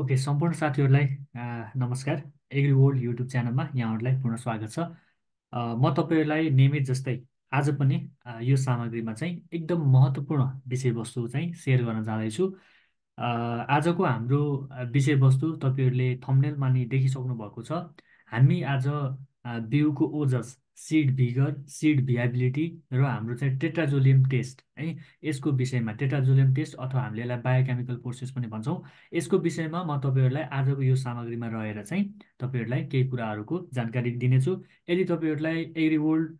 Okay सम्पूर्ण साथीहरूलाई नमस्कार एग्री वर्ल्ड युट्युब च्यानलमा यहाँहरूलाई पुनः स्वागत छ म तपाईँहरूलाई नियमित जस्तै आज पनि यो सामग्रीमा चाहिँ एकदम महत्त्वपूर्ण विषयवस्तु चाहिँ सेयर गर्न जाँदैछु आजको हाम्रो विषयवस्तु तपाईँहरूले थम्नेलमा नि देखिसक्नु भएको छ हामी आज बिउको ओजस सिड भिगर सिड भियाबिलिटी र हाम्रो चाहिँ टेट्राजोलियम टेस्ट है यसको विषयमा टेट्राजोलियम टेस्ट अथवा हामीले यसलाई बायोकेमिकल प्रोसेस पनि भन्छौँ यसको विषयमा म तपाईँहरूलाई आजको यो सामग्रीमा रहेर चाहिँ तपाईँहरूलाई केही कुराहरूको जानकारी दिनेछु यदि तपाईँहरूलाई एग्रिवर्ल्ड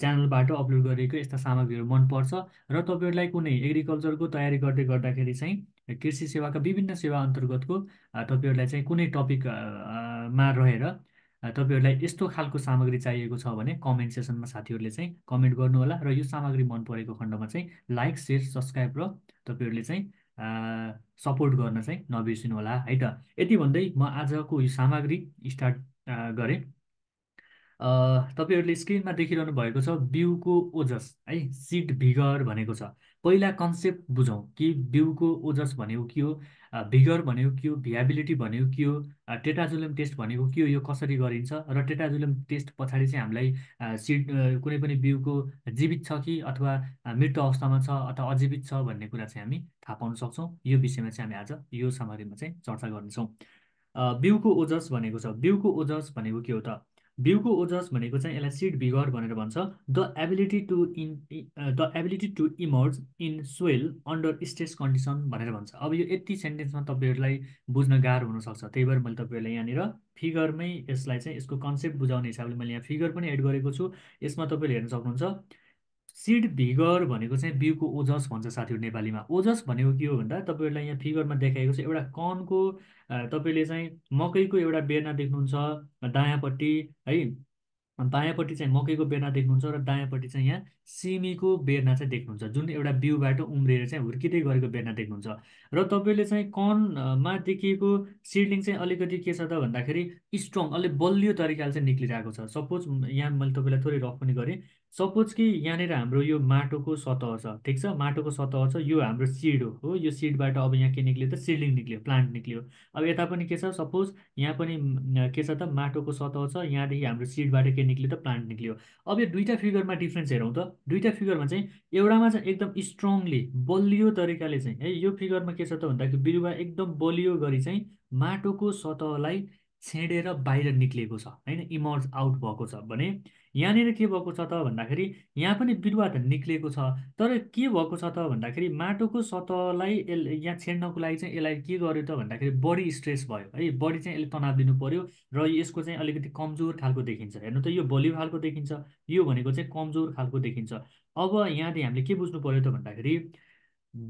च्यानलबाट अपलोड गरिएको यस्ता सामग्रीहरू मनपर्छ र तपाईँहरूलाई कुनै एग्रिकल्चरको तयारी गर्दै गर्दाखेरि चाहिँ कृषि सेवाका विभिन्न सेवा अन्तर्गतको तपाईँहरूलाई चाहिँ कुनै टपिकमा रहेर तपाईँहरूलाई यस्तो खालको सामग्री चाहिएको छ भने कमेन्ट सेसनमा साथीहरूले चाहिँ कमेन्ट गर्नुहोला र यो सामग्री मन परेको खण्डमा चाहिँ लाइक सेयर सब्सक्राइब र तपाईँहरूले चाहिँ सपोर्ट गर्न चाहिँ नबिर्सिनु होला है त यति भन्दै म आजको यो सामग्री स्टार्ट गरेँ तपाईँहरूले स्क्रिनमा देखिरहनु भएको छ बिउको ओजस है सिड भिगर भनेको छ पहिला कन्सेप्ट बुझौँ कि बिउको ओजस भनेको के हो भिगर भनेको के हो भियाबिलिटी भनेको के हो टेटाजुलम टेस्ट भनेको के हो यो कसरी गरिन्छ र टेटाजुलम टेस्ट पछाडि चाहिँ हामीलाई सिड कुनै पनि बिउको जीवित छ कि अथवा मृत्यु अवस्थामा छ अथवा अजीवित छ भन्ने कुरा चाहिँ हामी थाहा पाउन सक्छौँ यो विषयमा चाहिँ हामी आज यो सामग्रीमा चाहिँ चर्चा गर्नेछौँ बिउको ओजस भनेको छ बिउको ओजस भनेको के हो त बिउको ओजस भनेको चाहिँ यसलाई सिड भिगर भनेर भन्छ the ability to in the ability to emerge in soil under stress condition भनेर भन्छ अब यो यति सेन्टेन्समा तपाईँहरूलाई बुझ्न गाह्रो हुनसक्छ त्यही भएर मैले तपाईँहरूलाई यहाँनिर फिगरमै यसलाई चाहिँ यसको कन्सेप्ट बुझाउने हिसाबले मैले यहाँ फिगर पनि एड गरेको छु यसमा तपाईँले हेर्न सक्नुहुन्छ सिड भिगर भनेको चाहिँ बिउको ओजस भन्छ साथीहरू नेपालीमा ओजस भनेको के हो भन्दा तपाईँहरूलाई यहाँ फिगरमा देखाएको छ एउटा कनको तपाईँले चाहिँ मकैको एउटा बेर्ना देख्नुहुन्छ दायाँपट्टि है दायाँपट्टि चाहिँ मकैको बेर्ना देख्नुहुन्छ र दायाँपट्टि चाहिँ यहाँ सिमीको बेर्ना चाहिँ देख्नुहुन्छ जुन एउटा बिउबाट उम्रिएर चाहिँ हुर्किँदै गरेको बेर्ना देख्नुहुन्छ र तपाईँले चाहिँ कनमा देखिएको सिडलिङ चाहिँ अलिकति के छ त भन्दाखेरि स्ट्रङ अलिक बलियो तरिकाले चाहिँ निक्लिरहेको छ सपोज यहाँ मैले तपाईँलाई थोरै रफ पनि गरेँ सपोज कि यहाँनिर हाम्रो यो माटोको सतह छ ठिक छ माटोको सतह छ यो हाम्रो सिड हो हो यो सिडबाट अब यहाँ के निक्लियो त सिडलिङ निक्लियो प्लान्ट निक्लियो अब यता पनि के छ सपोज यहाँ पनि के छ त माटोको सतह छ यहाँदेखि हाम्रो सिडबाट के निक्लियो त प्लान्ट निक्लियो अब यो दुईवटा फिगरमा डिफ्रेन्स हेरौँ त दुईवटा फिगरमा चाहिँ एउटामा चाहिँ एकदम स्ट्रङली बलियो तरिकाले चाहिँ है यो फिगरमा के छ त भन्दाखेरि बिरुवा एकदम बलियो गरी चाहिँ माटोको सतहलाई छेडेर बाहिर निक्लिएको छ होइन इमर्ज आउट भएको छ भने यहाँनिर के भएको छ त भन्दाखेरि यहाँ पनि बिरुवा त निक्लिएको छ तर के भएको छ त भन्दाखेरि माटोको सतहलाई यहाँ छेड्नको लागि चाहिँ यसलाई के गर्यो त भन्दाखेरि बढी स्ट्रेस भयो है बढी चाहिँ यसले तनाव दिनु पर्यो र यसको चाहिँ अलिकति कमजोर खालको देखिन्छ हेर्नु त यो बलियो खालको देखिन्छ यो भनेको चाहिँ कमजोर खालको देखिन्छ अब यहाँदेखि हामीले के बुझ्नु पर्यो त भन्दाखेरि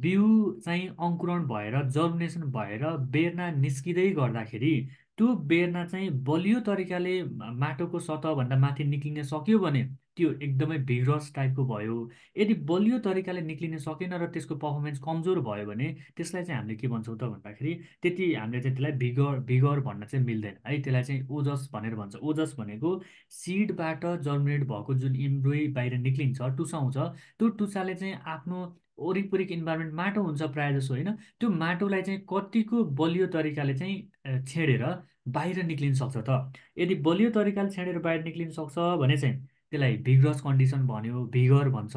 बिउ चाहिँ अङ्कुरण भएर जर्मिनेसन भएर बेर्ना निस्किँदै गर्दाखेरि त्यो बेर्ना चाहिँ बलियो तरिकाले माटोको सतहभन्दा माथि निक्लिन सक्यो भने त्यो एकदमै भिग्रस टाइपको भयो यदि बलियो तरिकाले निक्लिन सकेन र त्यसको पर्फर्मेन्स कमजोर भयो भने त्यसलाई चाहिँ हामीले के भन्छौँ त भन्दाखेरि त्यति हामीले चाहिँ त्यसलाई भिगर भिगर भन्न चाहिँ मिल्दैन है त्यसलाई चाहिँ ओजस भनेर भन्छ ओजस भनेको सिडबाट जर्मिनेट भएको जुन इम्ब्रोइ बाहिर निक्लिन्छ टुसाउँछ त्यो टुसाले चाहिँ आफ्नो वरिपरिको इन्भाइरोमेन्ट माटो हुन्छ प्रायः जसो होइन त्यो माटोलाई चाहिँ कतिको बलियो तरिकाले चाहिँ छेडेर बाहिर निक्लिन सक्छ त यदि बलियो तरिकाले छेडेर बाहिर निक्लिन सक्छ भने चाहिँ त्यसलाई भिगरस कन्डिसन भन्यो भिगर भन्छ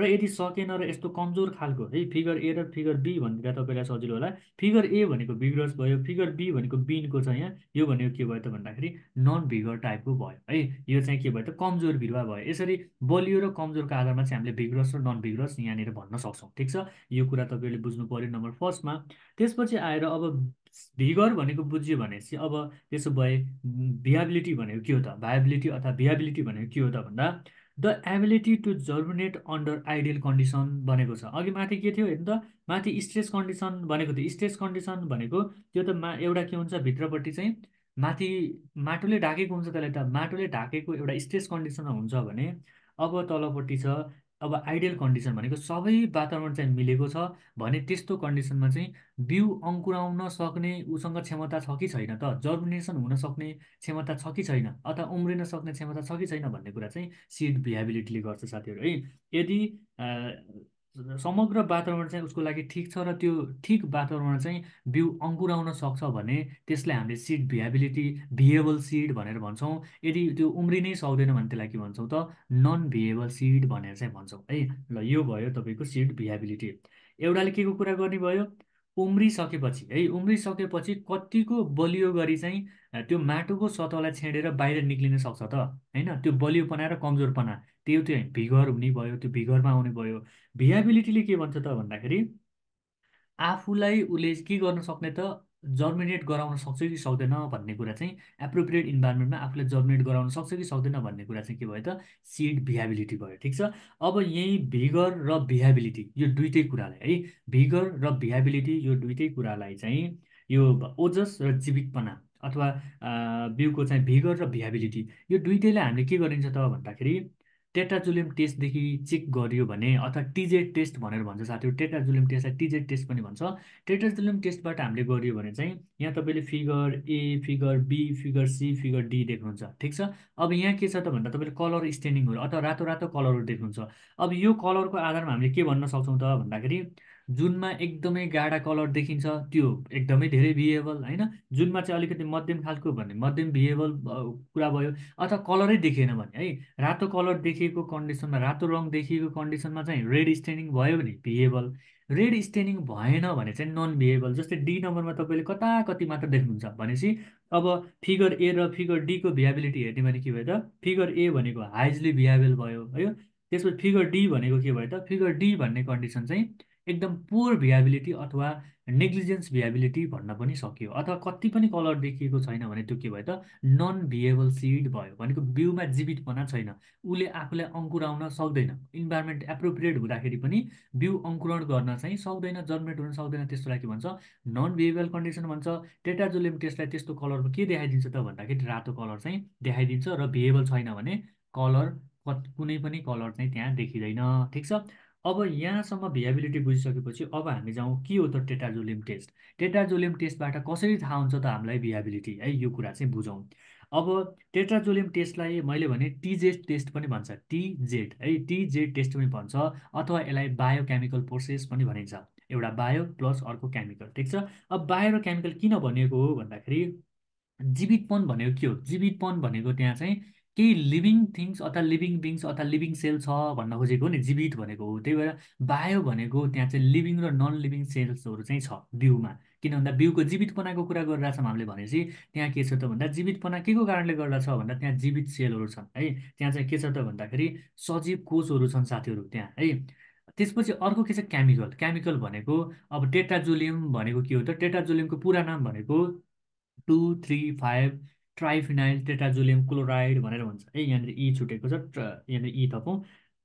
र यदि सकेन र यस्तो कमजोर खालको है फिगर ए र फिगर बी भनेर तपाईँलाई सजिलो होला फिगर ए भनेको भिगरस भयो फिगर बी भनेको बिनको छ यहाँ यो भनेको के भयो त भन्दाखेरि नन भिगर टाइपको भयो है यो चाहिँ के भयो त कमजोर बिरुवा भयो यसरी बलियो र कमजोरको आधारमा चाहिँ हामीले भिगरस र नन भिगरस यहाँनिर भन्न सक्छौँ ठिक छ यो कुरा तपाईँले बुझ्नु पऱ्यो नम्बर फर्स्टमा त्यसपछि आएर अब भिगर भनेको बुझ्यो भनेपछि अब त्यसो भए भियाबिलिटी भनेको के हो त भायाबिलिटी अथवा भियाबिलिटी भनेको के हो त भन्दा the ability to germinate under ideal condition भनेको छ अघि माथि के थियो हेर्नु त माथि स्ट्रेस कन्डिसन भनेको थियो स्ट्रेस कन्डिसन भनेको त्यो त मा एउटा के हुन्छ भित्रपट्टि चाहिँ माथि माटोले ढाकेको हुन्छ त्यसलाई त माटोले ढाकेको एउटा स्ट्रेस कन्डिसनमा हुन्छ भने अब तलपट्टि छ अब आइडियल कन्डिसन भनेको सबै वातावरण चाहिँ मिलेको छ भने त्यस्तो कन्डिसनमा चाहिँ बिउ अङ्कुराउन सक्ने उसँग क्षमता छ कि छैन त जर्मिनेसन हुन सक्ने क्षमता छ कि छैन अथवा उम्रिन सक्ने क्षमता छ कि छैन भन्ने कुरा चाहिँ सिड भियाबिलिटीले गर्छ साथीहरू है यदि समग्र वातावरण चाहिँ उसको लागि ठिक छ र त्यो ठिक वातावरण चाहिँ बिउ अङ्कुराउन सक्छ भने त्यसलाई हामीले सिड भिएबिलिटी भिएबल सिड भनेर भन्छौँ यदि त्यो उम्रिनै सक्दैन भने त्यसलाई के भन्छौँ त नन भिएबल सिड भनेर चाहिँ भन्छौँ है ल यो भयो तपाईँको सिड भिएबिलिटी एउटाले के को कुरा गर्ने भयो उम्रिसकेपछि है उम्रिसकेपछि कतिको बलियो गरी चाहिँ त्यो माटोको सतहलाई छेडेर बाहिर निक्लिन सक्छ त होइन त्यो बलियोपना र कमजोरपना त्यो त्यो भिगर हुने भयो त्यो भिगरमा आउने भयो भियाबिलिटीले के भन्छ त भन्दाखेरि आफूलाई उसले के गर्न सक्ने त जर्मिनेट गराउन सक्छ कि सक्दैन भन्ने कुरा चाहिँ एप्रोप्रिएट इन्भाइरोमेन्टमा आफूले जर्मिनेट गराउन सक्छ कि सक्दैन भन्ने कुरा चाहिँ के भयो त सिड भियाबिलिटी भयो ठिक छ अब यही भिगर र भियाबिलिटी यो दुइटै कुरालाई है भिगर र भियाबिलिटी यो दुइटै कुरालाई चाहिँ यो ओजस र जीवितपना अथवा बिउको चाहिँ भिगर र भियाबिलिटी यो दुइटैलाई हामीले के गरिन्छ त भन्दाखेरि टेट्राजुलियम टेस्टदेखि चेक गरियो भने अथवा टिजे टेस्ट भनेर भन्छ साथीहरू टेट्राजुलियम टेस्टलाई टिजे टेस्ट पनि भन्छ टेट्राजुलियम टेस्टबाट हामीले गरियो भने चाहिँ यहाँ तपाईँले figure A figure B figure C figure D देख्नुहुन्छ ठिक छ अब यहाँ के छ त भन्दा तपाईँले कलर स्टेनिङहरू अथवा रातो रातो कलरहरू देख्नुहुन्छ अब यो कलरको आधारमा हामीले के भन्न सक्छौँ त भन्दाखेरि जुनमा एकदमै गाढा कलर देखिन्छ त्यो एकदमै धेरै भिएबल होइन जुनमा चाहिँ अलिकति मध्यम खालको भन्ने मध्यम भिएबल कुरा भयो अथवा कलरै देखिएन भने है रातो कलर देखिएको कन्डिसनमा रातो रङ देखिएको कन्डिसनमा चाहिँ रेड स्टेनिङ भयो भने भिएबल रेड स्टेनिङ भएन भने चाहिँ नन भिएबल जस्तै डी नम्बरमा तपाईँले कता कति मात्र देख्नुहुन्छ भनेपछि अब फिगर ए र फिगर डीको भिएबिलिटी हेर्ने भने के भयो त फिगर ए भनेको हाइजली भिएबल भयो है त्यसपछि फिगर डी भनेको के भयो त फिगर डी भन्ने कन्डिसन चाहिँ एकदम पोर भियाबिलिटी अथवा नेग्लिजेन्स भियाबिलिटी भन्न पनि सकियो अथवा कति पनि कलर देखिएको छैन भने त्यो के भयो त नन भिएबल सिड भयो भनेको बिउमा बना छैन उसले आफूलाई अङ्कुराउन सक्दैन इन्भाइरोमेन्ट एप्रोप्रिएट हुँदाखेरि पनि बिउ अङ्कुरण गर्न चाहिँ सक्दैन जर्मेट हुन सक्दैन त्यस्तो के भन्छ नन भिएबल कन्डिसन भन्छ टेटाजोलियम टेस्टलाई त्यस्तो कलरमा के देखाइदिन्छ त भन्दाखेरि रातो कलर चाहिँ देखाइदिन्छ र भिएबल छैन भने कलर कुनै पनि कलर चाहिँ त्यहाँ देखिँदैन ठिक छ अब यहाँसम्म भियाबिलिटी बुझिसकेपछि अब हामी जाउँ के हो त टेटाजोलिम टेस्ट टेटाजोलिम टेस्टबाट कसरी थाहा हुन्छ त हामीलाई भियाबिलिटी है यो कुरा चाहिँ बुझौँ अब टेट्राजोलियम टेस्टलाई मैले भने टिजेड टेस्ट पनि भन्छ टिजेड है टिजेड टेस्ट पनि भन्छ अथवा यसलाई बायोकेमिकल प्रोसेस पनि भनिन्छ एउटा बायो प्लस अर्को केमिकल ठिक छ अब बायो र केमिकल किन भनिएको हो भन्दाखेरि जीवितपन भनेको के हो जीवितपन भनेको त्यहाँ चाहिँ केही लिभिङ थिङ्स अथवा लिभिङ बिङ्स अथवा लिभिङ सेल छ भन्न खोजेको नि जीवित भनेको हो त्यही भएर बायो भनेको त्यहाँ चाहिँ लिभिङ र नन लिभिङ सेल्सहरू चाहिँ छ बिउमा किन भन्दा बिउको जीवितपनाको कुरा गरिरहेछौँ हामीले भनेपछि त्यहाँ के छ त भन्दा जीवितपना के को कारणले गर्दा छ भन्दा त्यहाँ जीवित सेलहरू छन् है त्यहाँ चाहिँ के छ त भन्दाखेरि सजीव कोषहरू छन् साथीहरू त्यहाँ है त्यसपछि अर्को के छ केमिकल केमिकल भनेको अब टेट्राजोलियम भनेको के हो त टेट्राजोलियमको पुरा नाम भनेको two three five triphenyl tetrazolium chloride भनेर भन्छ है यहाँनिर ई e छुटेको छ यहाँनिर ई e थपौँ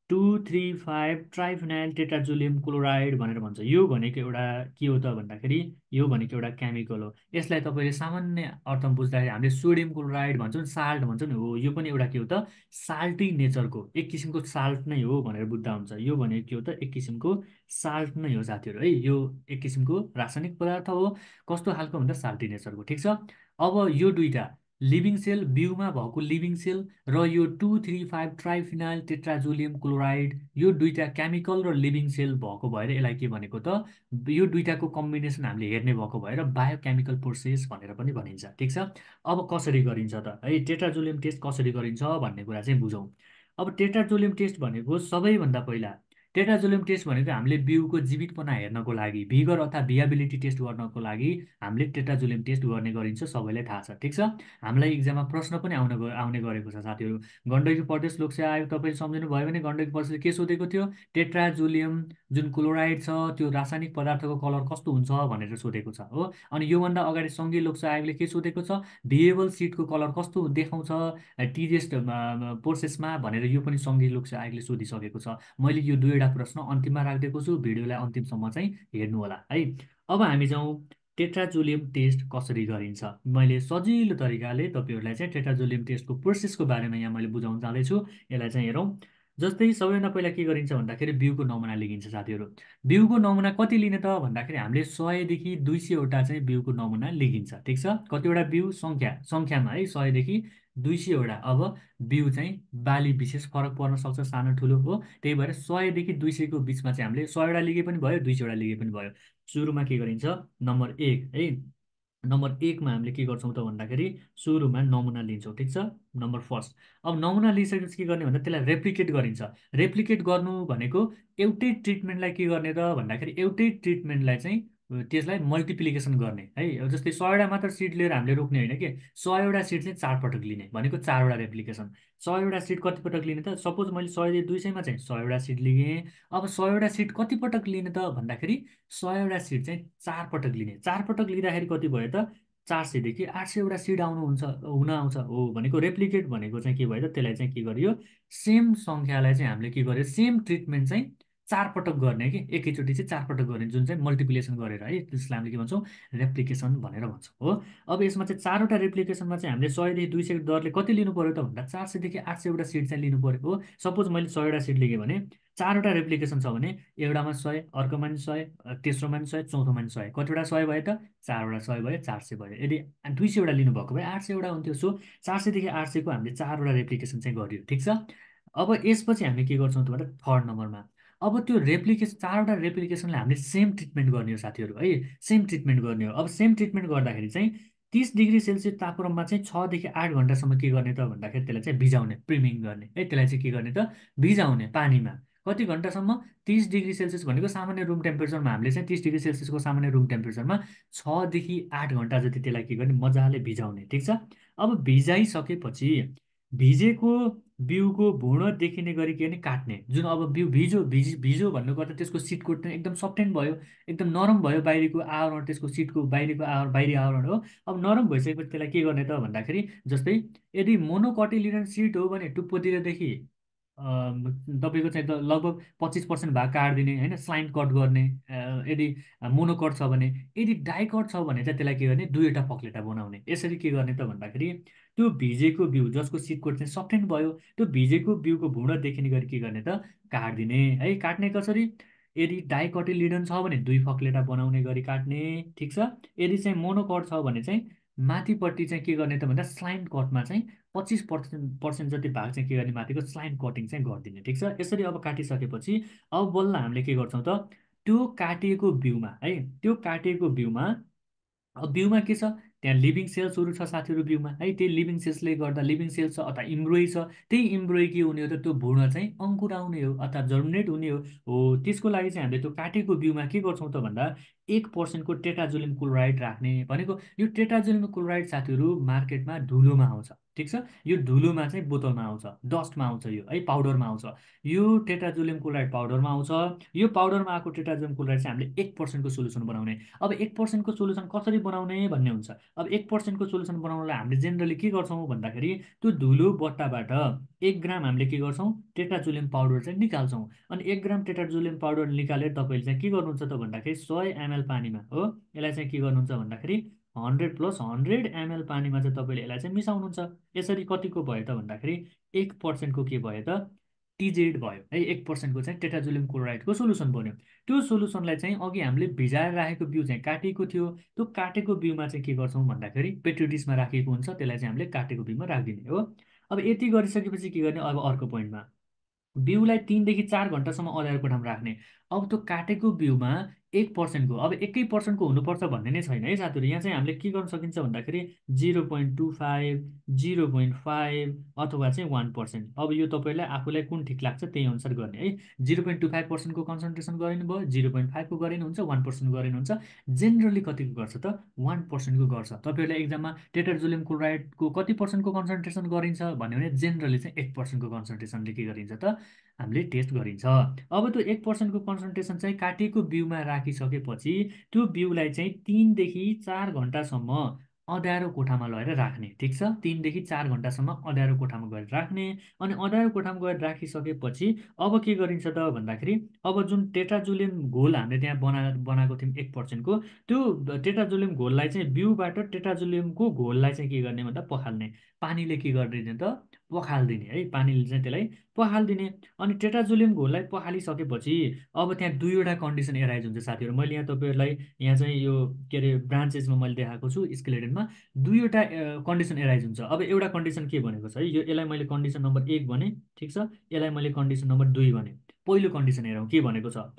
two three five triphenyl tetrazolium chloride भनेर भन्छ यो भनेको एउटा के हो त भन्दाखेरि यो भनेको एउटा केमिकल हो यसलाई तपाईँले सामान्य अर्थमा बुझ्दाखेरि हामीले सोडियम क्लोराइड भन्छौँ साल्ट भन्छौँ नि हो यो पनि एउटा के हो त साल्टी नेचरको एक किसिमको साल्ट नै हो भनेर बुझ्दा हुन्छ यो भनेको के हो त एक किसिमको साल्ट नै हो साथीहरू है यो एक किसिमको रासायनिक पदार्थ हो कस्तो खालको भन्दा साल्टी नेचरको ठिक छ अब यो दुइटा लिभिङ सेल बिउमा भएको लिभिङ सेल र यो two three five triphenyl tetrazolium chloride यो दुईवटा केमिकल र लिभिङ सेल भएको भएर यसलाई के भनेको त यो दुईवटाको कम्बिनेसन हामीले हेर्ने भएको भएर बायोकेमिकल प्रोसेस भनेर पनि भनिन्छ ठिक छ अब कसरी गरिन्छ त है टेट्राजोलियम टेस्ट कसरी गरिन्छ भन्ने कुरा चाहिँ बुझौँ अब टेट्राजोलियम टेस्ट भनेको सबैभन्दा पहिला टेट्राजोलियम टेस्ट भनेको हामीले बिउको जीवितपना हेर्नको लागि भिगर अथवा भियाबिलिटी टेस्ट गर्नको लागि हामीले टेट्राजोलियम टेस्ट गर्ने गरिन्छ सबैलाई थाहा छ ठिक छ हामीलाई इक्जाममा प्रश्न पनि आउने आउने गरेको छ साथीहरू गण्डकी प्रदेश लोकसेवा आयोग तपाईँ सम्झिनु भयो भने गण्डकी प्रदेशले के सोधेको थियो टेट्राजोलियम जुन क्लोराइड छ त्यो रासायनिक पदार्थको कलर कस्तो हुन्छ भनेर सोधेको छ हो अनि योभन्दा अगाडि सङ्घीय लोकसेवा आयोगले के सोधेको छ भिएबल सिटको कलर कस्तो देखाउँछ टिजेस्ट प्रोसेसमा भनेर यो पनि सङ्घीय लोकसेवा आयोगले सोधिसकेको छ मैले यो दुईवटा दुईवटा प्रश्न अन्तिममा राखिदिएको छु भिडियोलाई अन्तिमसम्म चाहिँ हेर्नुहोला है अब हामी जाउँ टेट्राजोलियम टेस्ट कसरी गरिन्छ मैले सजिलो तरिकाले तपाईँहरूलाई चाहिँ टेट्राजोलियम टेस्टको प्रोसेसको बारेमा यहाँ मैले बुझाउन चाहँदैछु यसलाई चाहिँ हेरौँ जस्तै सबैभन्दा पहिला के गरिन्छ भन्दाखेरि बिउको नमुना लिइन्छ साथीहरू बिउको नमुना कति लिने त भन्दाखेरि हामीले सयदेखि दुई सयवटा चाहिँ बिउको नमुना लिइन्छ ठिक छ कतिवटा बिउ सङ्ख्या सङ्ख्यामा है सयदेखि दुई सयवटा अब बिउ चाहिँ बाली विशेष फरक पर्न सक्छ सानो ठुलो हो त्यही भएर सयदेखि दुई सयको बिचमा चाहिँ हामीले सयवटा लिगे पनि भयो दुई सयवटा लिगे पनि भयो सुरुमा के गरिन्छ नम्बर एक है नम्बर एकमा हामीले के गर्छौँ त भन्दाखेरि सुरुमा नमुना लिन्छौँ ठिक छ नम्बर फर्स्ट अब नमुना लिइसकेपछि के गर्ने भन्दा त्यसलाई रेप्लिकेट गरिन्छ रेप्लिकेट गर्नु भनेको एउटै ट्रिटमेन्टलाई के गर्ने त भन्दाखेरि एउटै ट्रिटमेन्टलाई चाहिँ त्यसलाई मल्टिप्लिकेसन गर्ने है जस्तै सयवटा मात्र सिट लिएर हामीले रोक्ने होइन कि सयवटा सिट चाहिँ चारपटक लिने भनेको चारवटा रेप्लिकेसन सयवटा सिट कतिपटक लिने त सपोज मैले सय दुई सयमा चाहिँ सयवटा सिट लिएँ अब सयवटा सिट कतिपटक लिने त भन्दाखेरि सयवटा सिट चाहिँ चारपटक लिने चारपटक लिँदाखेरि कति भयो त चार सयदेखि आठ सयवटा सिट आउनुहुन्छ हुन आउँछ हो भनेको रेप्लिकेट भनेको चाहिँ के भयो त त्यसलाई चाहिँ के गरियो सेम सङ्ख्यालाई चाहिँ हामीले के गर्यो सेम ट्रिटमेन्ट चाहिँ चारपटक गर्ने कि एकैचोटि चाहिँ चारपटक गर्ने जुन चाहिँ मल्टिप्लिकेसन गरेर है त्यसलाई हामीले के भन्छौँ रेप्लिकेसन भनेर भन्छौँ हो अब यसमा चाहिँ चारवटा रेप्लिकेसनमा चाहिँ हामीले सयदेखि दुई सय दरले कति लिनु पऱ्यो त भन्दा चार सयदेखि आठ सयवटा सिट चाहिँ लिनु पऱ्यो हो सपोज मैले सयवटा सिट लिएँ भने चारवटा रेप्लिकेसन छ भने एउटामा सय अर्कोमा नि सय तेस्रोमा नि सय चौथोमा नि सय कतिवटा सय भयो त चारवटा सय भयो चार सय भयो यदि दुई सयवटा लिनुभएको भए आठ सयवटा हुन्थ्यो सो चार सयदेखि आठ सयको हामीले चारवटा रेप्लिकेसन चाहिँ गरियो ठिक छ अब यसपछि हामी के गर्छौँ त भन्दा थर्ड नम्बरमा अब त्यो रेप्लिकेसन चारवटा रेप्लिकेसनलाई हामीले सेम ट्रिटमेन्ट गर्ने हो साथीहरू है सेम ट्रिटमेन्ट गर्ने हो अब सेम ट्रिटमेन्ट गर्दाखेरि चाहिँ तिस डिग्री सेल्सियस तापक्रममा चाहिँ छदेखि आठ घन्टासम्म के गर्ने त भन्दाखेरि त्यसलाई चाहिँ भिजाउने प्रिमिङ गर्ने है त्यसलाई चाहिँ के गर्ने त भिजाउने पानीमा कति घन्टासम्म तिस डिग्री सेल्सियस भनेको सामान्य रुम टेम्परेचरमा हामीले चाहिँ तिस डिग्री सेल्सियसको सामान्य रुम टेम्परेचरमा छदेखि आठ घन्टा जति त्यसलाई के गर्ने मजाले भिजाउने ठिक छ अब भिजाइसकेपछि भिजेको बिउको भुण देखिने गरी के भने काट्ने जुन अब बिउ भिजो भिज भिजो भन्नुपर्दा त्यसको सिटको एकदम सफ्टेन भयो एकदम नरम भयो बाहिरको आवरण त्यसको सिटको बाहिरको आवरण बाहिरी आवरण हो अब नरम भइसकेपछि त्यसलाई के गर्ने त भन्दाखेरि जस्तै यदि मोनोकटिलिडन सिट हो भने टुप्पोतिरदेखि तपाईँको चाहिँ लगभग पच्चिस पर्सेन्ट भाग काटिदिने होइन स्लाइन कट गर्ने यदि मोनोकट छ भने यदि डाइकट छ भने चाहिँ त्यसलाई के गर्ने दुईवटा पक्लेटा बनाउने यसरी के गर्ने त भन्दाखेरि त्यो भिजेको बिउ जसको सिटकोट चाहिँ सफ्टेन भयो त्यो भिजेको बिउको देखिने गरी के गर्ने त काटिदिने है काट्ने कसरी यदि डाइकटे लिडन छ भने दुई फक्लेटा बनाउने गरी काट्ने ठिक छ यदि चाहिँ मोनोकट छ भने चाहिँ माथिपट्टि चाहिँ के गर्ने त भन्दा स्लाइन कटमा चाहिँ पच्चिस पर्सेन्ट पर्सेन्ट जति भाग चाहिँ के गर्ने माथिको स्लाइन कटिङ चाहिँ गरिदिने ठिक छ यसरी अब काटिसकेपछि अब बल्ल हामीले के गर्छौँ त त्यो काटिएको बिउमा है त्यो काटिएको बिउमा अब बिउमा के छ त्यहाँ लिभिङ सेल्सहरू छ साथीहरू बिउमा है त्यही लिभिङ सेल्सले गर्दा लिभिङ सेल्स छ अथवा इम्ब्रोई छ त्यही इम्ब्रोई के हुने हो त त्यो भ्रूण चाहिँ अङ्कुर आउने हो अथवा जर्मिनेट हुने हो हो त्यसको लागि चाहिँ हामीले त्यो काटेको बिउमा के गर्छौँ त भन्दा एक पर्सेन्टको टेटाजोलिम क्लोराइड राख्ने भनेको यो टेटाजोलिम क्लोराइड साथीहरू मार्केटमा धुलोमा आउँछ ठिक छ यो धुलोमा चाहिँ बोतलमा आउँछ डस्टमा आउँछ यो है पाउडरमा आउँछ यो टेट्राजोलियम क्लोराइड पाउडरमा आउँछ यो पाउडरमा आएको टेट्राजोलियम क्लोराइड चाहिँ हामीले एक पर्सेन्टको सोल्युसन बनाउने अब एक पर्सेन्टको सोल्युसन कसरी बनाउने भन्ने हुन्छ अब एक पर्सेन्टको सोल्युसन बनाउनलाई हामीले जेनरली के गर्छौँ भन्दाखेरि त्यो धुलो बट्टाबाट एक ग्राम हामीले के गर्छौँ टेट्राजोलियम पाउडर चाहिँ निकाल्छौँ अनि एक ग्राम टेट्राजोलियम पाउडर निकालेर तपाईँले चाहिँ के गर्नुहुन्छ त भन्दाखेरि सय एमएल पानीमा हो यसलाई चाहिँ के गर्नुहुन्छ भन्दाखेरि हन्ड्रेड प्लस हन्ड्रेड एमएल पानीमा चाहिँ तपाईँले यसलाई चाहिँ मिसाउनुहुन्छ यसरी कतिको भयो त भन्दाखेरि एक पर्सेन्टको के भयो त टिजेड भयो है एक पर्सेन्टको चाहिँ टेटाजोलियम क्लोराइडको सोलुसन बन्यो त्यो सोल्युसनलाई चाहिँ अघि हामीले भिजाएर राखेको बिउ चाहिँ काटेको थियो त्यो काटेको बिउमा चाहिँ के गर्छौँ भन्दाखेरि पेट्रिडिसमा राखेको हुन्छ त्यसलाई चाहिँ हामीले काटेको बिउमा राखिदिने हो अब यति गरिसकेपछि के गर्ने अब अर्को पोइन्टमा बिउलाई तिनदेखि चार घन्टासम्म अध्याएर कोठामा राख्ने अब त्यो काटेको बिउमा एक पर्सेन्टको अब एकै पर्सेन्टको हुनुपर्छ भन्ने नै छैन है साथीहरू यहाँ चाहिँ हामीले के गर्न सकिन्छ भन्दाखेरि zero point two five zero point five अथवा चाहिँ वान पर्सेन्ट अब यो तपाईँलाई आफूलाई कुन ठिक लाग्छ त्यही अनुसार गर्ने है जिरो पोइन्ट टू फाइभ पर्सेन्टको कन्सन्ट्रेसन गरेन भयो जिरो पोइन्ट फाइभको गरेन हुन्छ वान पर्सेन्ट गरेन हुन्छ जेनरली कतिको गर्छ त वान पर्सेन्टको गर्छ तपाईँहरूलाई एक्जाममा टेटाजोलियम क्लोराइडको कति पर्सेन्टको कन्सन्ट्रेसन गरिन्छ भन्यो भने जेनरली चाहिँ एट पर्सेन्टको कन्सन्ट्रेसनले के गरिन्छ त हामीले टेस्ट गरिन्छ अब त्यो एक पर्सेन्टको कन्सन्ट्रेसन चाहिँ काटेको बिउमा राखिसकेपछि त्यो बिउलाई चाहिँ तिनदेखि चार घन्टासम्म अँध्यारो कोठामा लगेर राख्ने ठिक छ तिनदेखि चार घन्टासम्म अँध्यारो कोठामा गएर राख्ने अनि अँध्यारो कोठामा गएर राखिसकेपछि अब के गरिन्छ त भन्दाखेरि अब जुन टेट्राजुलियम घोल हामीले त्यहाँ बना बनाएको थियौँ एक पर्सेन्टको त्यो टेट्राजुलियम घोललाई चाहिँ बिउबाट टेट्राजुलियमको घोललाई चाहिँ के गर्ने भन्दा पखाल्ने पानीले के गरिदिने त पखालिदिने है पानीले चाहिँ त्यसलाई पखालिदिने अनि टेट्राजोलियम घोललाई पखालिसकेपछि अब त्यहाँ दुईवटा कन्डिसन एराइज हुन्छ साथीहरू मैले यहाँ तपाईँहरूलाई यहाँ चाहिँ यो के अरे ब्रान्चेसमा मैले देखाएको छु स्केलेटनमा दुईवटा कन्डिसन एराइज हुन्छ अब एउटा कन्डिसन के भनेको छ है यो यसलाई मैले कन्डिसन नम्बर एक भने ठिक छ यसलाई मैले कन्डिसन नम्बर दुई भने पहिलो कन्डिसन हेरौँ के भनेको छ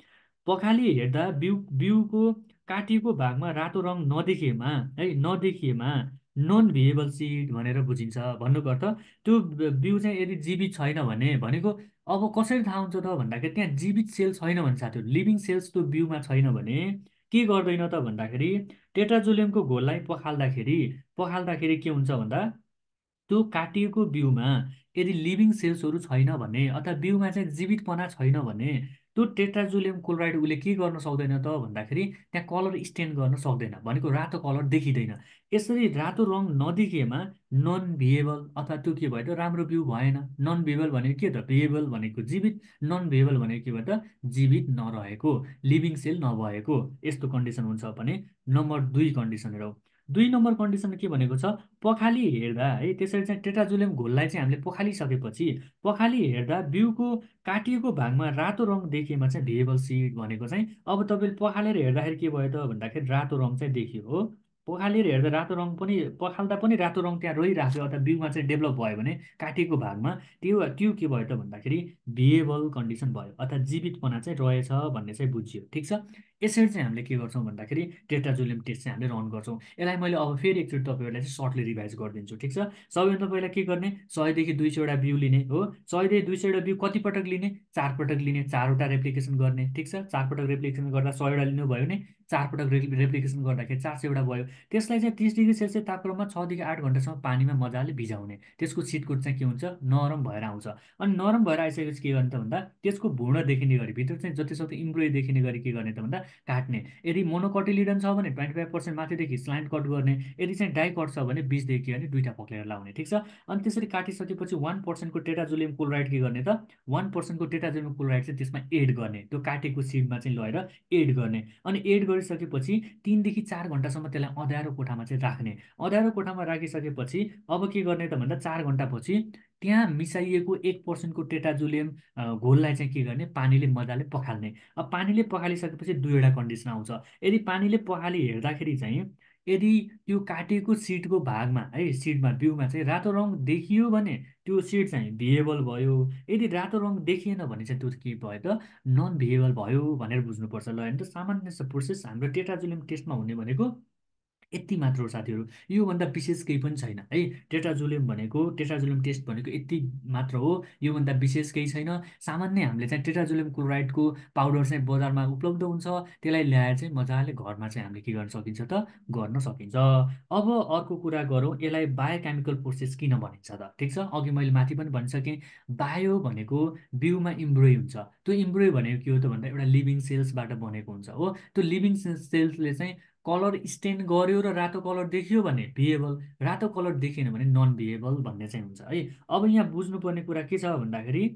पखाली हेर्दा बिउ बिउको काटिएको भागमा रातो रङ नदेखिएमा है नदेखिएमा नन भिएबल सिड भनेर बुझिन्छ भन्नुको अर्थ त्यो बिउ चाहिँ यदि जीवित छैन भने भनेको अब कसरी थाहा हुन्छ त भन्दाखेरि त्यहाँ जीवित सेल छैन भने साथीहरू लिभिङ सेल्स त्यो बिउमा छैन भने के गर्दैन त भन्दाखेरि टेट्राजोलियमको घोललाई पखाल्दाखेरि पखाल्दाखेरि के हुन्छ भन्दा त्यो काटिएको बिउमा यदि लिभिङ सेल्सहरू छैन भने अथवा बिउमा चाहिँ जीवितपना छैन भने त्यो टेट्राजुलियम क्लोराइड उसले के गर्न सक्दैन त भन्दाखेरि त्यहाँ कलर स्टेन्ड गर्न सक्दैन भनेको रातो कलर देखिँदैन यसरी रातो रङ नदेखिएमा नन भिएबल अथवा त्यो के भयो त राम्रो बिउ भएन नन भिएबल भनेको के त भिएबल भनेको जीवित नन भिएबल भनेको के भयो त जीवित नरहेको लिभिङ सेल नभएको यस्तो कन्डिसन हुन्छ भने नम्बर दुई कन्डिसन दुई नम्बर कन्डिसन के भनेको छ पखाली हेर्दा है त्यसरी चाहिँ टेट्राजुलियम घोललाई चाहिँ हामीले पखालिसकेपछि पखाली हेर्दा बिउको काटिएको भागमा रातो रङ देखिएमा चाहिँ भिएबल सिड भनेको चाहिँ अब तपाईँले पखालेर हेर्दाखेरि के भयो त भन्दाखेरि रातो रङ चाहिँ देखियो हो पखालेर हेर्दा रातो रङ पनि पखाल्दा पनि रातो रङ त्यहाँ रहिरहेको थियो अथवा बिउमा चाहिँ डेभलप भयो भने काटेको भागमा त्यो त्यो के भयो त भन्दाखेरि भिएबल कन्डिसन भयो अर्थात् जीवितपना चाहिँ रहेछ भन्ने चाहिँ बुझियो ठिक छ यसरी चाहिँ हामीले के गर्छौँ भन्दाखेरि जुलियम टेस्ट चाहिँ हामीले रन गर्छौँ यसलाई मैले अब फेरि एकचोटि तपाईँहरूलाई चाहिँ सर्टली रिभाइज गरिदिन्छु ठिक छ सबैभन्दा पहिला के गर्ने सयदेखि दुई सयवटा बिउ लिने हो सयदेखि दुई सयवटा बिउ कतिपटक लिने चारपटक लिने चारवटा रेप्लिकेसन गर्ने ठिक छ चारपटक रेप्लिकेसन गर्दा सयवटा लिनुभयो भने चारपटक रे रेप्लिकेसन गर्दाखेरि चार सयवटा भयो त्यसलाई चाहिँ तिस डिग्री सेल्सियस तापक्रममा छदेखि आठ घन्टासम्म पानीमा मजाले भिजाउने त्यसको छिटकुट चाहिँ के हुन्छ नरम भएर आउँछ अनि नरम भएर आइसकेपछि के गर्ने त भन्दा त्यसको भुँड देखिने गरी भित्र चाहिँ जतिसक्दो इम्ब्रोइ देखिने गरी के गर्ने त भन्दा काट्ने यदि मोनोकटिलिडन छ भने ट्वेन्टी फाइभ पर्सेन्ट माथिदेखि स्लाइन्ट कट गर्ने यदि चाहिँ डाइकट छ भने बिचदेखि अनि दुईवटा पक्रेर लाउने ठिक छ अनि त्यसरी काटिसकेपछि वान पर्सेन्टको टेटाजोलियम क्लोराइड के गर्ने त वान पर्सेन्टको टेटाजोलियम क्लोराइड चाहिँ त्यसमा एड गर्ने त्यो काटेको सिडमा चाहिँ लगेर एड गर्ने अनि एड गरिसकेपछि तिनदेखि चार घन्टासम्म त्यसलाई अँध्यारो कोठामा चाहिँ राख्ने अँध्यारो कोठामा राखिसकेपछि अब के गर्ने त भन्दा चार घन्टापछि त्यहाँ मिसाइएको एक पर्सेन्टको टेटाजुलियम घोललाई चाहिँ के गर्ने पानीले मजाले पखाल्ने अब पानीले पखालिसकेपछि दुईवटा कन्डिसन आउँछ यदि पानीले पखाली हेर्दाखेरि चाहिँ यदि त्यो काटेको सिटको भागमा है सिटमा बिउमा चाहिँ रातो रङ देखियो भने त्यो सिट चाहिँ भिएबल भयो यदि रातो रङ देखिएन भने चाहिँ त्यो के भयो त नन भिएबल भयो भनेर बुझ्नुपर्छ ल होइन त सामान्य प्रोसेस हाम्रो टेट्राजुलियम टेस्टमा हुने भनेको यति मात्र हो साथीहरू योभन्दा विशेष केही पनि छैन है टेट्राजुलियम भनेको टेट्राजुलियम टेस्ट भनेको यति मात्र हो योभन्दा विशेष केही छैन सामान्य हामीले चाहिँ टेट्राजुलियम क्लोराइडको पाउडर चाहिँ बजारमा उपलब्ध हुन्छ त्यसलाई ल्याएर चाहिँ मजाले घरमा चाहिँ हामीले के गर्न सकिन्छ त गर्न सकिन्छ अब अर्को कुरा गरौँ यसलाई बायोकेमिकल प्रोसेस किन भनिन्छ त ठिक छ अघि मैले माथि पनि भनिसकेँ बायो भनेको बिउमा इम्ब्रोय हुन्छ त्यो इम्ब्रोय भनेको के हो त भन्दा एउटा लिभिङ सेल्सबाट बनेको हुन्छ हो त्यो लिभिङ सेल्सले चाहिँ कलर स्टेन गर्यो र रातो कलर देखियो भने भिएबल रातो कलर देखेन भने नन भिएबल भन्ने चाहिँ हुन्छ है अब यहाँ बुझ्नुपर्ने कुरा के छ भन्दाखेरि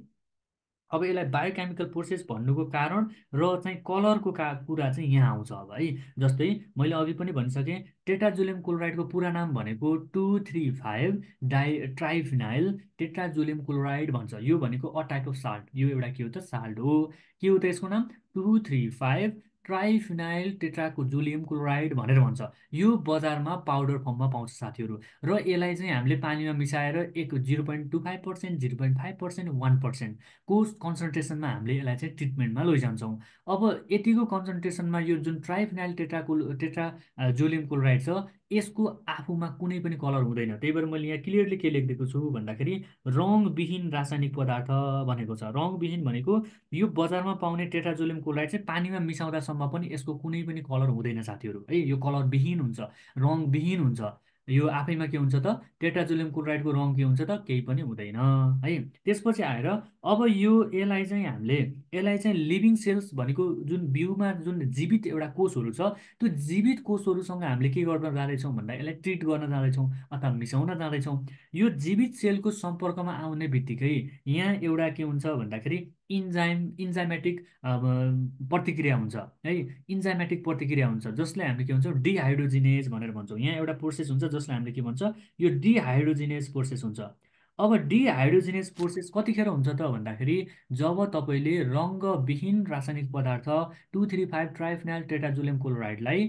अब यसलाई बायोकेमिकल प्रोसेस भन्नुको कारण र चाहिँ कलरको का कुरा चाहिँ यहाँ आउँछ अब है जस्तै मैले अघि पनि भनिसकेँ टेटाजुलियम क्लोराइडको पुरा नाम भनेको two three five di triphenyl tetrazolium chloride भन्छ यो भनेको अटाको साल्ट यो एउटा के हो त साल्ट हो के हो त यसको नाम टु थ्री फाइभ ट्राइफिनाइल टेट्राको टेट्राकोजुलियम क्लोराइड भनेर भन्छ यो बजारमा पाउडर फर्ममा पाउँछ साथीहरू र यसलाई चाहिँ हामीले पानीमा मिसाएर एक zero point two five percent zero point five percent one पर्सेन्टको कन्सन्ट्रेसनमा हामीले यसलाई चाहिँ ट्रिटमेन्टमा लैजान्छौँ अब यतिको कन्सन्ट्रेसनमा यो जुन ट्राइफिनाइल टेट्राको जुलियम क्लोराइड छ यसको आफूमा कुनै पनि कलर हुँदैन त्यही भएर मैले यहाँ क्लियरली के लेखिदिएको छु भन्दाखेरि रङविहीन रासायनिक पदार्थ भनेको छ रङविहीन भनेको यो बजारमा पाउने टेट्राजोलियम क्लोराइड चाहिँ पानीमा मिसाउँदासम्म पनि यसको कुनै पनि कलर हुँदैन साथीहरू है यो कलर कलरविहीन हुन्छ रङविहीन हुन्छ यो आफैमा के हुन्छ त टेट्राजुलियम क्लोराइडको रङ के हुन्छ त केही पनि हुँदैन है त्यसपछि आएर अब यो यसलाई चाहिँ हामीले यसलाई चाहिँ लिभिङ सेल्स भनेको जुन बिउमा जुन जीवित एउटा कोषहरू छ त्यो जीवित कोषहरूसँग हामीले के गर्न जाँदैछौँ भन्दा यसलाई ट्रिट गर्न जाँदैछौँ अथवा मिसाउन जाँदैछौँ यो जीवित सेलको सम्पर्कमा आउने बित्तिकै यहाँ एउटा के हुन्छ भन्दाखेरि इन्जाइम इन्जाइमेटिक प्रतिक्रिया हुन्छ है इन्जाइमेटिक प्रतिक्रिया हुन्छ जसलाई हामीले के भन्छौँ डिहाइड्रोजिनेज भनेर भन्छौँ यहाँ एउटा प्रोसेस हुन्छ जसलाई हामीले के भन्छ यो डिहाइड्रोजिनेज प्रोसेस हुन्छ अब डिहाइड्रोजिनेज प्रोसेस कतिखेर हुन्छ त भन्दाखेरि जब तपाईँले रङ्गविहीन रासायनिक पदार्थ two three five triphenyl tetrazolium क्लोराइडलाई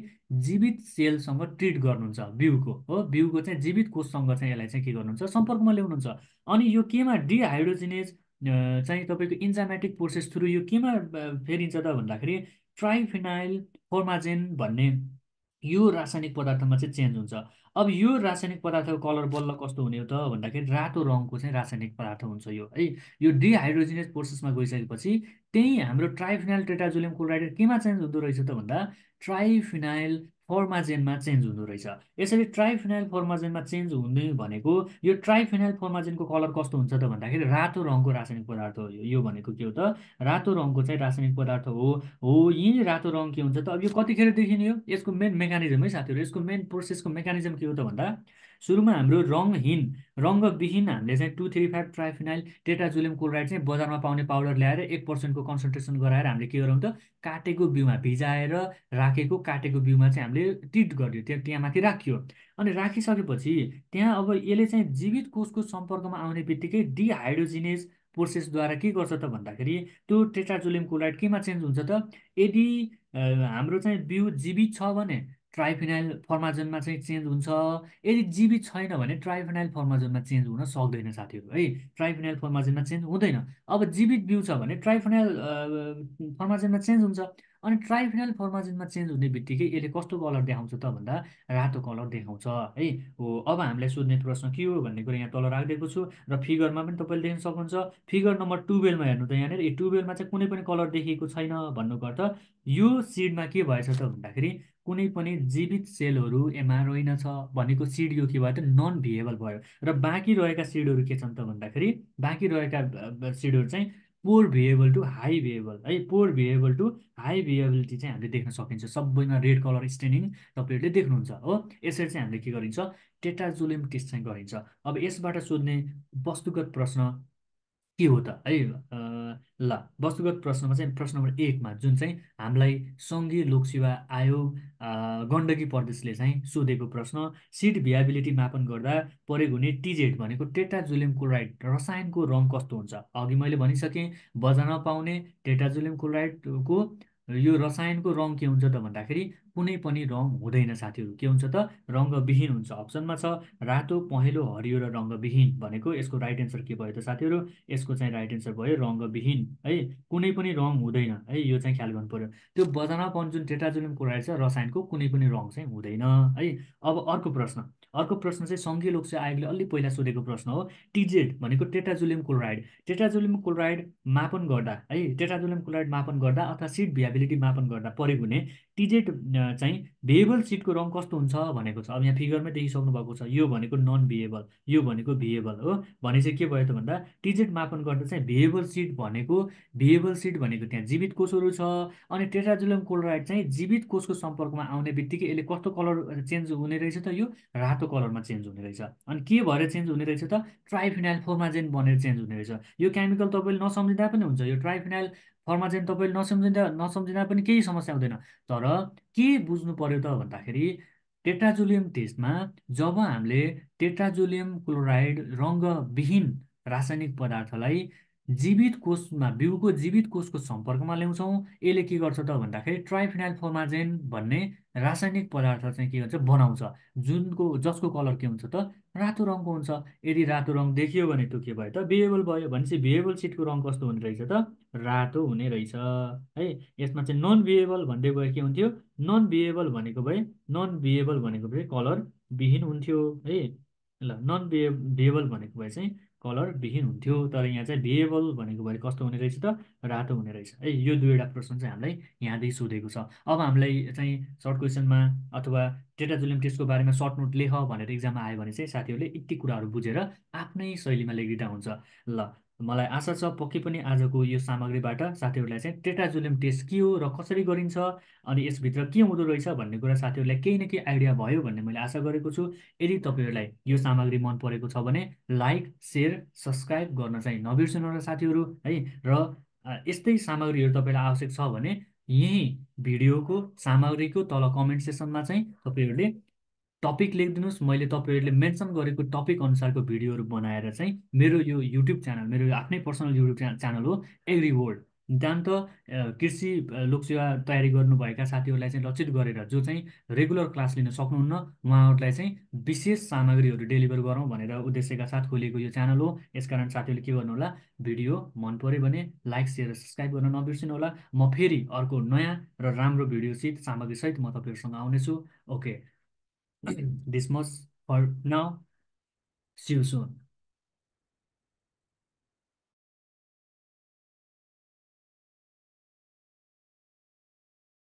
जीवित सेलसँग ट्रिट गर्नुहुन्छ बिउको हो बिउको चाहिँ जीवित कोषसँग चाहिँ यसलाई चाहिँ के गर्नुहुन्छ सम्पर्कमा ल्याउनुहुन्छ अनि यो केमा डिहाइड्रोजिनेज चाहिँ तपाईँको इन्जामेटिक प्रोसेस थ्रु यो केमा फेरिन्छ त भन्दाखेरि ट्राइफिनाइल फोर्माजेन भन्ने यो रासायनिक पदार्थमा चाहिँ चेन्ज हुन्छ अब यो रासायनिक पदार्थको कलर बल्ल कस्तो हुने हो त भन्दाखेरि रातो रङको चाहिँ रासायनिक पदार्थ हुन्छ यो है यो डिहाइड्रोजिनियस प्रोसेसमा गइसकेपछि त्यही हाम्रो ट्राइफिनाइल टेटाजोलियम क्लोराइड केमा चेन्ज हुँदो रहेछ त भन्दा ट्राइफिनाइल फर्माजेनमा चेन्ज हुँदो रहेछ यसरी ट्राइफिनाइल फर्माजेनमा चेन्ज हुने भनेको यो ट्राइफिनाइल फर्माजेनको कलर कस्तो हुन्छ त भन्दाखेरि रातो रङको रासायनिक पदार्थ हो यो भनेको के हो त रातो रङको चाहिँ रासायनिक पदार्थ हो हो यहीँ रातो रङ के हुन्छ त अब यो कतिखेर देखिने हो यसको मेन मेकानिजम है साथीहरू यसको मेन प्रोसेसको मेकानिजम के हो त भन्दा सुरुमा हाम्रो रङहीन रङ्गविहीन हामीले चाहिँ two three five triphenyl tetrazolium chloride चाहिँ बजारमा पाउने पाउडर ल्याएर एक पर्सेन्टको कन्सन्ट्रेसन गराएर हामीले के गरौँ त काटेको बिउमा भिजाएर राखेको काटेको बिउमा चाहिँ हामीले ट्रिट गरियो त्यहाँ त्यहाँ माथि राखियो अनि राखिसकेपछि त्यहाँ अब यसले चाहिँ जीवित कोषको सम्पर्कमा आउने बित्तिकै डिहाइड्रोजिनेस प्रोसेसद्वारा के गर्छ त भन्दाखेरि त्यो टेट्राजुलियम क्लोराइड केमा चेन्ज हुन्छ त यदि हाम्रो चाहिँ बिउ जीवित छ भने ट्राइफिनाइल फर्माजोनमा चाहिँ चेन्ज हुन्छ यदि जीवित छैन भने ट्राइफिनाइल फर्माजोनमा चेन्ज हुन सक्दैन साथीहरू है ट्राइफिनाइल फर्माजोनमा चेन्ज हुँदैन अब जीवित बिउ छ भने ट्राइफिनाइल फर्माजोनमा चेन्ज हुन्छ अनि ट्राइफिनाइल फर्माजोनमा चेन्ज हुने बित्तिकै यसले कस्तो कलर देखाउँछ त भन्दा रातो कलर देखाउँछ है हो अब हामीलाई सोध्ने प्रश्न के हो भन्ने कुरा यहाँ तल राखिदिएको छु र फिगरमा पनि तपाईँले देख्न सक्नुहुन्छ फिगर नम्बर टुवेल्भमा हेर्नु त यहाँनिर ए टुवेल्भमा चाहिँ कुनै पनि कलर देखिएको छैन भन्नुको यो सिडमा के भएछ त भन्दाखेरि कुनै पनि जीवित सेलहरू होइन छ भनेको सिड यो केबाट नन भिएबल भयो र बाँकी रहेका सिडहरू के छन् त भन्दाखेरि बाँकी रहेका सिडहरू चाहिँ पोर भिएबल टु हाई भिएबल है पोर भिएबल टु हाई भिएबिलिटी चाहिँ हामीले देख्न सकिन्छ सबैमा रेड कलर स्टेनिङ तपाईँहरूले देख्नुहुन्छ हो यसरी चाहिँ हामीले के गरिन्छ टेटाजुलिम टेस्ट चाहिँ गरिन्छ अब यसबाट सोध्ने वस्तुगत प्रश्न के हो त है ल वस्तुगत प्रश्नमा चाहिँ प्रश्न नम्बर एकमा जुन चाहिँ हामीलाई सङ्घीय लोकसेवा आयोग गण्डकी प्रदेशले चाहिँ सोधेको प्रश्न सिट भियाबिलिटी मापन गर्दा प्रयोग हुने टिजेट भनेको टेटाजुलियम क्लोराइड रसायनको रङ कस्तो हुन्छ अघि मैले भनिसकेँ बजार नपाउने टेटाजुलियम क्लोराइडको यो रसायनको रङ के हुन्छ त भन्दाखेरि कुनै पनि रङ हुँदैन साथीहरू के हुन्छ त रङ्गविहीन हुन्छ अप्सनमा छ रातो पहेँलो हरियो र रङ्गविहीन भनेको यसको राइट एन्सर के भयो त साथीहरू यसको चाहिँ राइट एन्सर भयो रङ्गविहीन है कुनै पनि रङ हुँदैन है यो चाहिँ ख्याल गर्नु पऱ्यो त्यो बदनापन जुन टेट्राजुलिमको कुरा छ रसायनको कुनै पनि रङ चाहिँ हुँदैन है अब अर्को प्रश्न अर्को प्रश्न चाहिँ सङ्घीय सेवा आयोगले अलि पहिला सोधेको प्रश्न हो टिजेड भनेको टेटाजुलियम क्लोराइड टेट्राजुलियम क्लोराइड मापन गर्दा है टेट्राजुलियम क्लोराइड मापन गर्दा अथवा सिड भियाबिलिटी मापन गर्दा परेको हुने टिजेट चाहिँ भिएबल सिटको रङ कस्तो हुन्छ भनेको छ अब यहाँ फिगरमै देखिसक्नु भएको छ यो भनेको नन भिएबल यो भनेको भिएबल हो भने चाहिँ के भयो त भन्दा टिजेट मापन गर्दा चाहिँ भिएबल सिट भनेको भिएबल सिट भनेको त्यहाँ जीवित कोषहरू छ अनि टेट्राजुलम कोलोराइड चाहिँ जीवित कोषको सम्पर्कमा आउने बित्तिकै यसले कस्तो कलर चेन्ज हुने रहेछ त यो रातो कलरमा चेन्ज हुने रहेछ अनि के भएर चेन्ज हुने रहेछ त ट्राइफिनाइल फोर्माजेन भनेर चेन्ज हुने रहेछ यो केमिकल तपाईँले नसम्झिँदा पनि हुन्छ यो ट्राइफिनाइल फर्मा चाहिँ तपाईँले नसम्झिँदा नसम्झिँदा पनि केही समस्या हुँदैन तर के बुझ्नु पर्यो त भन्दाखेरि टेट्राजोलियम टेस्टमा जब हामीले टेट्राजोलियम क्लोराइड रङ्गविहीन रासायनिक पदार्थलाई जीवित कोषमा बिउको जीवित कोषको सम्पर्कमा ल्याउँछौँ यसले के गर्छ त भन्दाखेरि ट्राइफिनाइल फोर्माजेन भन्ने रासायनिक पदार्थ चाहिँ के हुन्छ बनाउँछ जुनको जसको कलर के हुन्छ त रातो रङको हुन्छ यदि रातो रङ देखियो भने त्यो के भयो त भिएबल भयो भनेपछि भिएबल सिटको रङ कस्तो हुने रहेछ त रातो हुने रहेछ है यसमा चाहिँ नन भिएबल भन्दै गयो के हुन्थ्यो नन भिएबल भनेको भए नन भिएबल भनेको भए कलर विहीन हुन्थ्यो है ल नन भिए भिएबल भनेको भए चाहिँ कलर विहीन हुन्थ्यो तर यहाँ चाहिँ भेबल भनेको भए कस्तो हुने रहेछ त रातो हुने रहेछ है यो दुईवटा प्रश्न चाहिँ हामीलाई यहाँदेखि सोधेको छ अब हामीलाई चाहिँ सर्ट क्वेसनमा अथवा जुलियम टेस्टको बारेमा सर्ट नोट लेख भनेर इक्जाममा आयो भने चाहिँ साथीहरूले यति कुराहरू बुझेर आफ्नै शैलीमा लेखिदिँदा हुन्छ ल मलाई आशा छ पक्कै पनि आजको यो सामग्रीबाट साथीहरूलाई चाहिँ टेटाजुलियम टेस्ट के हो र कसरी गरिन्छ अनि यसभित्र के हुँदो रहेछ भन्ने कुरा साथीहरूलाई केही न केही आइडिया भयो भन्ने मैले आशा गरेको छु यदि तपाईँहरूलाई यो सामग्री मन परेको छ भने लाइक सेयर सब्सक्राइब गर्न चाहिँ नबिर्सनु होला साथीहरू है र यस्तै सामग्रीहरू तपाईँलाई आवश्यक छ भने यही भिडियोको सामग्रीको तल कमेन्ट सेसनमा चाहिँ तपाईँहरूले टपिक लेखिदिनुहोस् मैले तपाईँहरूले मेन्सन गरेको टपिक अनुसारको भिडियोहरू बनाएर चाहिँ मेरो यो युट्युब च्यानल मेरो आफ्नै पर्सनल युट्युब च्यानल हो एग्री वर्ल्ड जहाँ त कृषि लोकसेवा तयारी गर्नुभएका साथीहरूलाई चाहिँ लक्षित गरेर जो चाहिँ रेगुलर क्लास लिन सक्नुहुन्न उहाँहरूलाई चाहिँ विशेष सामग्रीहरू डेलिभर गरौँ भनेर उद्देश्यका साथ खोलेको यो च्यानल हो यसकारण साथीहरूले के गर्नुहोला भिडियो मन पऱ्यो भने लाइक सेयर सब्सक्राइब गर्न नबिर्सिनु होला म फेरि अर्को नयाँ र राम्रो भिडियोसित सामग्रीसहित म तपाईँहरूसँग आउनेछु okay this much for now. See you soon.